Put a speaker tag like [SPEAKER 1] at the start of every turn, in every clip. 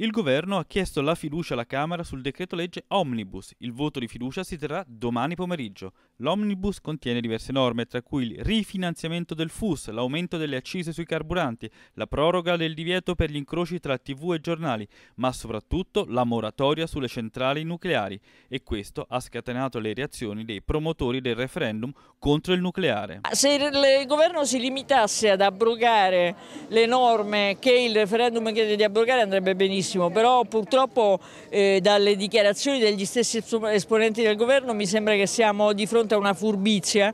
[SPEAKER 1] Il governo ha chiesto la fiducia alla Camera sul decreto legge Omnibus. Il voto di fiducia si terrà domani pomeriggio. L'Omnibus contiene diverse norme, tra cui il rifinanziamento del FUS, l'aumento delle accise sui carburanti, la proroga del divieto per gli incroci tra TV e giornali, ma soprattutto la moratoria sulle centrali nucleari. E questo ha scatenato le reazioni dei promotori del referendum contro il nucleare.
[SPEAKER 2] Se il governo si limitasse ad abrogare le norme che il referendum chiede di abrogare andrebbe benissimo benissimo, però purtroppo eh, dalle dichiarazioni degli stessi esponenti del governo mi sembra che siamo di fronte a una furbizia,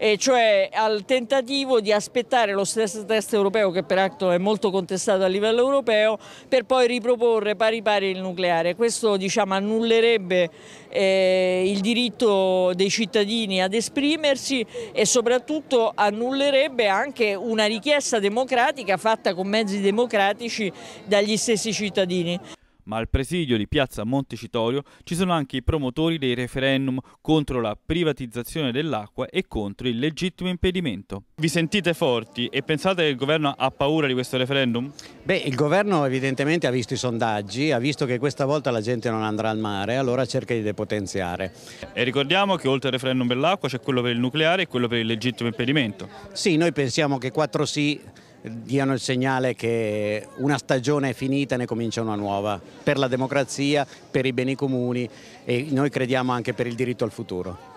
[SPEAKER 2] e cioè al tentativo di aspettare lo stress test europeo che peraltro è molto contestato a livello europeo per poi riproporre pari pari il nucleare. Questo diciamo, annullerebbe eh, il diritto dei cittadini ad esprimersi e soprattutto annullerebbe anche una richiesta democratica fatta con mezzi democratici dagli stessi cittadini cittadini.
[SPEAKER 1] Ma al presidio di Piazza Montecitorio ci sono anche i promotori dei referendum contro la privatizzazione dell'acqua e contro il legittimo impedimento. Vi sentite forti e pensate che il governo ha paura di questo referendum? Beh, il governo evidentemente ha visto
[SPEAKER 3] i sondaggi, ha visto che questa volta la gente non andrà al mare, allora cerca di depotenziare. E
[SPEAKER 1] ricordiamo che oltre al referendum per l'acqua c'è quello per il nucleare e quello per il legittimo impedimento.
[SPEAKER 3] Sì, noi pensiamo che quattro sì diano il segnale che una stagione è finita e ne comincia una nuova, per la democrazia, per i beni comuni e noi crediamo anche per il diritto al futuro.